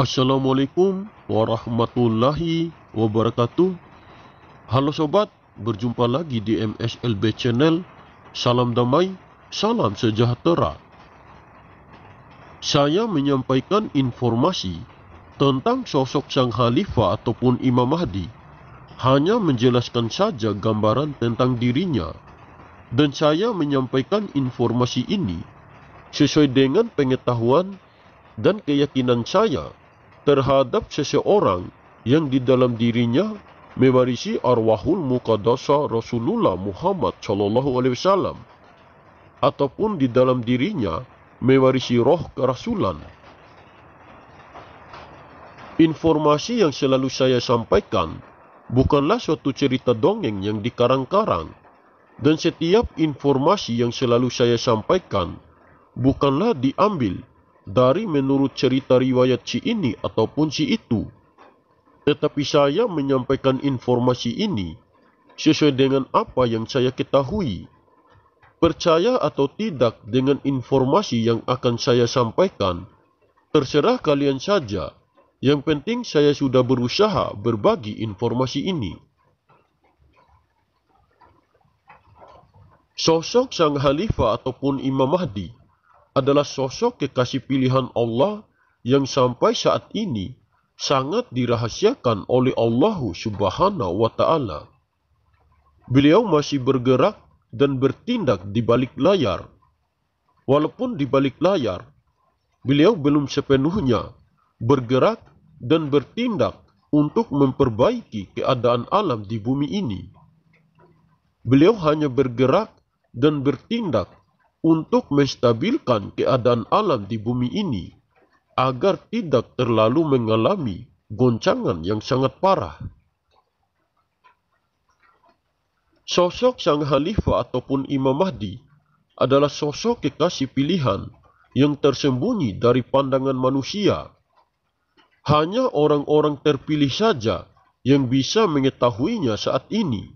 Assalamualaikum warahmatullahi wabarakatuh Halo sobat, berjumpa lagi di MSLB Channel Salam damai, salam sejahtera Saya menyampaikan informasi tentang sosok Sang Khalifah ataupun Imam Mahdi Hanya menjelaskan saja gambaran tentang dirinya Dan saya menyampaikan informasi ini Sesuai dengan pengetahuan dan keyakinan saya Saya terhadap seseorang yang di dalam dirinya mewarisi arwahul muqaddasa Rasulullah Muhammad Shallallahu alaihi wasallam ataupun di dalam dirinya mewarisi roh kerasulan. Informasi yang selalu saya sampaikan bukanlah suatu cerita dongeng yang dikarang-karang dan setiap informasi yang selalu saya sampaikan bukanlah diambil dari menurut cerita riwayat si ini ataupun si itu. Tetapi saya menyampaikan informasi ini sesuai dengan apa yang saya ketahui. Percaya atau tidak dengan informasi yang akan saya sampaikan, terserah kalian saja. Yang penting saya sudah berusaha berbagi informasi ini. Sosok Sang Khalifah ataupun Imam Mahdi adalah sosok kekasih pilihan Allah yang sampai saat ini sangat dirahasiakan oleh Allah Subhanahu wa taala. Beliau masih bergerak dan bertindak di balik layar. Walaupun di balik layar, beliau belum sepenuhnya bergerak dan bertindak untuk memperbaiki keadaan alam di bumi ini. Beliau hanya bergerak dan bertindak untuk menstabilkan keadaan alam di bumi ini agar tidak terlalu mengalami goncangan yang sangat parah. Sosok Sang Khalifah ataupun Imam Mahdi adalah sosok kekasih pilihan yang tersembunyi dari pandangan manusia. Hanya orang-orang terpilih saja yang bisa mengetahuinya saat ini.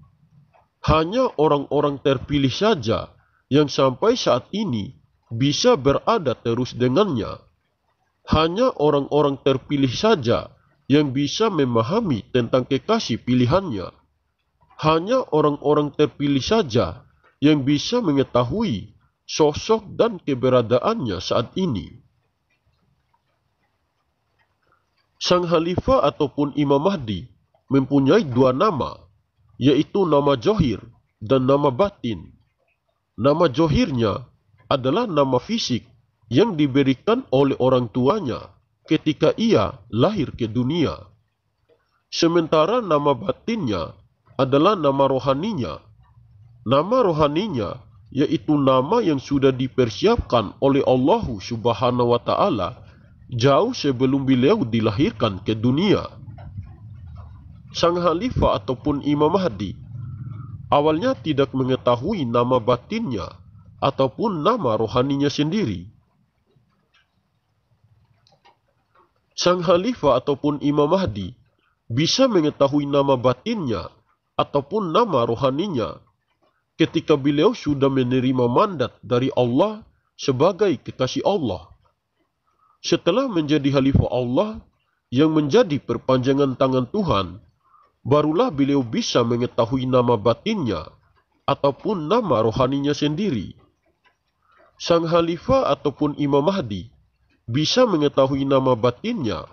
Hanya orang-orang terpilih saja yang sampai saat ini bisa berada terus dengannya. Hanya orang-orang terpilih saja yang bisa memahami tentang kekasih pilihannya. Hanya orang-orang terpilih saja yang bisa mengetahui sosok dan keberadaannya saat ini. Sang Khalifah ataupun Imam Mahdi mempunyai dua nama, yaitu nama Johir dan nama Batin nama johirnya adalah nama fisik yang diberikan oleh orang tuanya ketika ia lahir ke dunia. Sementara nama batinnya adalah nama rohaninya. Nama rohaninya yaitu nama yang sudah dipersiapkan oleh Allah Subhanahu wa taala jauh sebelum beliau dilahirkan ke dunia. Sang Khalifah ataupun Imam Mahdi awalnya tidak mengetahui nama batinnya ataupun nama rohaninya sendiri. Sang Khalifah ataupun Imam Mahdi bisa mengetahui nama batinnya ataupun nama rohaninya ketika beliau sudah menerima mandat dari Allah sebagai kekasih Allah. Setelah menjadi Khalifah Allah yang menjadi perpanjangan tangan Tuhan, barulah beliau bisa mengetahui nama batinnya ataupun nama rohaninya sendiri. Sang Khalifah ataupun Imam Mahdi bisa mengetahui nama batinnya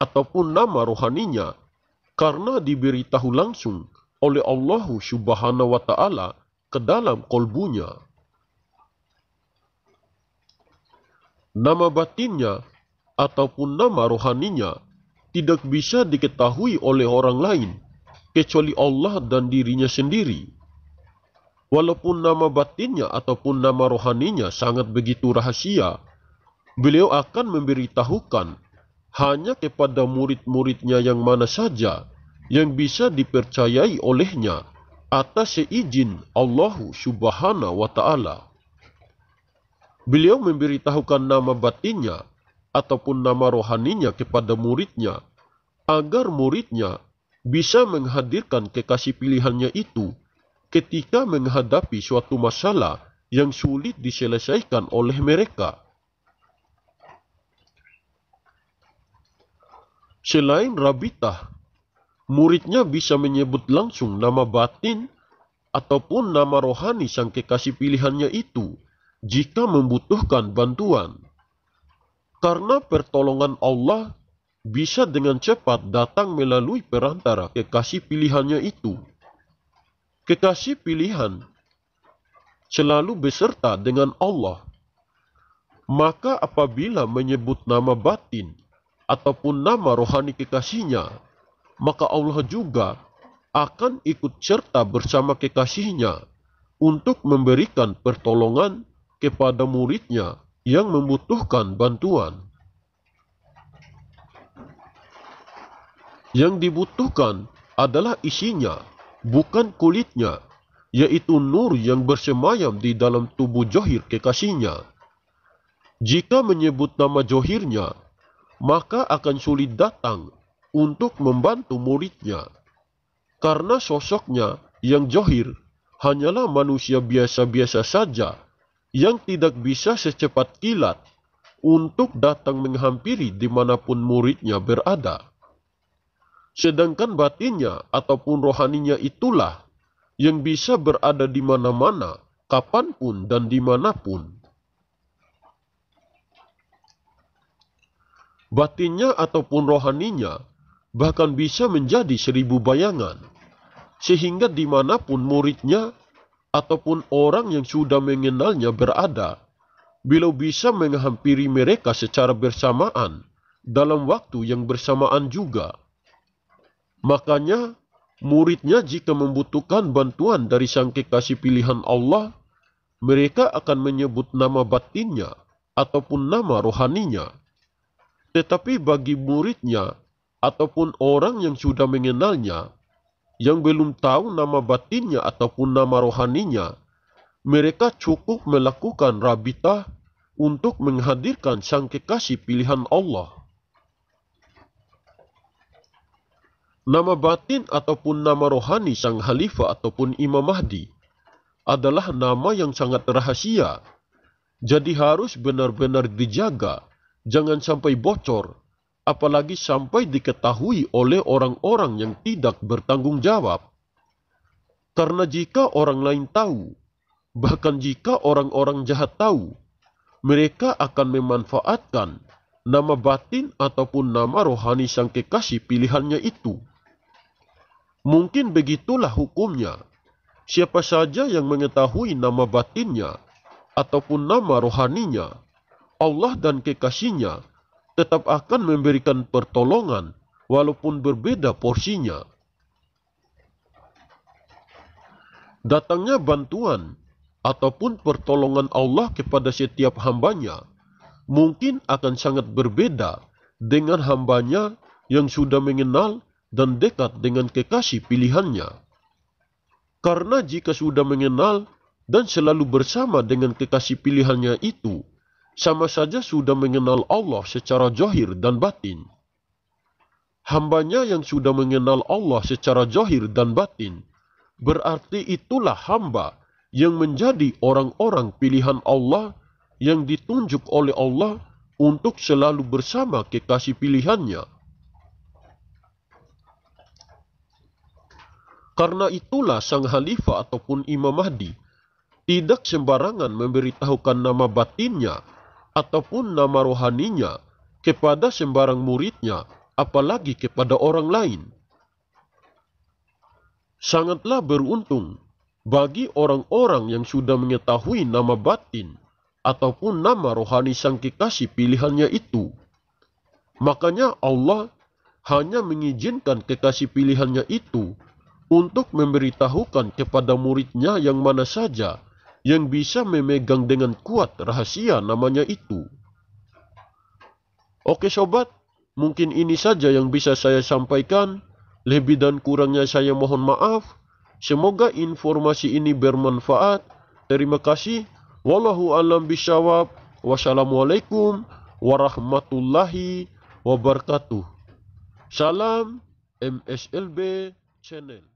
ataupun nama rohaninya karena diberitahu langsung oleh Allah Subhanahu wa taala ke dalam kolbunya. Nama batinnya ataupun nama rohaninya tidak bisa diketahui oleh orang lain kecuali Allah dan dirinya sendiri. Walaupun nama batinnya ataupun nama rohaninya sangat begitu rahasia, beliau akan memberitahukan hanya kepada murid-muridnya yang mana saja yang bisa dipercayai olehnya atas seizin Allah subhanahu wa ta'ala. Beliau memberitahukan nama batinnya ataupun nama rohaninya kepada muridnya agar muridnya bisa menghadirkan kekasih pilihannya itu ketika menghadapi suatu masalah yang sulit diselesaikan oleh mereka. Selain Rabitah, muridnya bisa menyebut langsung nama batin ataupun nama rohani sang kekasih pilihannya itu jika membutuhkan bantuan. Karena pertolongan Allah bisa dengan cepat datang melalui perantara kekasih pilihannya itu. Kekasih pilihan selalu beserta dengan Allah. Maka apabila menyebut nama batin ataupun nama rohani kekasihnya, maka Allah juga akan ikut serta bersama kekasihnya untuk memberikan pertolongan kepada muridnya yang membutuhkan bantuan. Yang dibutuhkan adalah isinya, bukan kulitnya, yaitu nur yang bersemayam di dalam tubuh johir kekasihnya. Jika menyebut nama johirnya, maka akan sulit datang untuk membantu muridnya. Karena sosoknya yang johir hanyalah manusia biasa-biasa saja yang tidak bisa secepat kilat untuk datang menghampiri dimanapun muridnya berada. Sedangkan batinnya ataupun rohaninya itulah yang bisa berada di mana-mana, kapanpun dan dimanapun. Batinnya ataupun rohaninya bahkan bisa menjadi seribu bayangan, sehingga dimanapun muridnya ataupun orang yang sudah mengenalnya berada, bila bisa menghampiri mereka secara bersamaan dalam waktu yang bersamaan juga Makanya muridnya jika membutuhkan bantuan dari sang kekasih pilihan Allah, mereka akan menyebut nama batinnya ataupun nama rohaninya. Tetapi bagi muridnya ataupun orang yang sudah mengenalnya, yang belum tahu nama batinnya ataupun nama rohaninya, mereka cukup melakukan rabitah untuk menghadirkan sang kekasih pilihan Allah. Nama batin ataupun nama rohani sang khalifah ataupun Imam Mahdi adalah nama yang sangat rahasia. Jadi harus benar-benar dijaga, jangan sampai bocor, apalagi sampai diketahui oleh orang-orang yang tidak bertanggung jawab. Karena jika orang lain tahu, bahkan jika orang-orang jahat tahu, mereka akan memanfaatkan nama batin ataupun nama rohani sang kekasih pilihannya itu. Mungkin begitulah hukumnya. Siapa saja yang mengetahui nama batinnya ataupun nama rohaninya, Allah dan kekasihnya tetap akan memberikan pertolongan walaupun berbeda porsinya. Datangnya bantuan ataupun pertolongan Allah kepada setiap hambanya mungkin akan sangat berbeda dengan hambanya yang sudah mengenal dan dekat dengan kekasih pilihannya. Karena jika sudah mengenal dan selalu bersama dengan kekasih pilihannya itu, sama saja sudah mengenal Allah secara johir dan batin. Hambanya yang sudah mengenal Allah secara johir dan batin, berarti itulah hamba yang menjadi orang-orang pilihan Allah yang ditunjuk oleh Allah untuk selalu bersama kekasih pilihannya Karena itulah sang khalifah ataupun Imam Mahdi tidak sembarangan memberitahukan nama batinnya ataupun nama rohaninya kepada sembarang muridnya, apalagi kepada orang lain. Sangatlah beruntung bagi orang-orang yang sudah mengetahui nama batin ataupun nama rohani sang kekasih pilihannya itu. Makanya Allah hanya mengizinkan kekasih pilihannya itu untuk memberitahukan kepada muridnya yang mana saja yang bisa memegang dengan kuat rahasia namanya itu. Oke sobat, mungkin ini saja yang bisa saya sampaikan. Lebih dan kurangnya saya mohon maaf. Semoga informasi ini bermanfaat. Terima kasih. Wallahu alam bisawab. Wassalamualaikum warahmatullahi wabarakatuh. Salam MSLB Channel.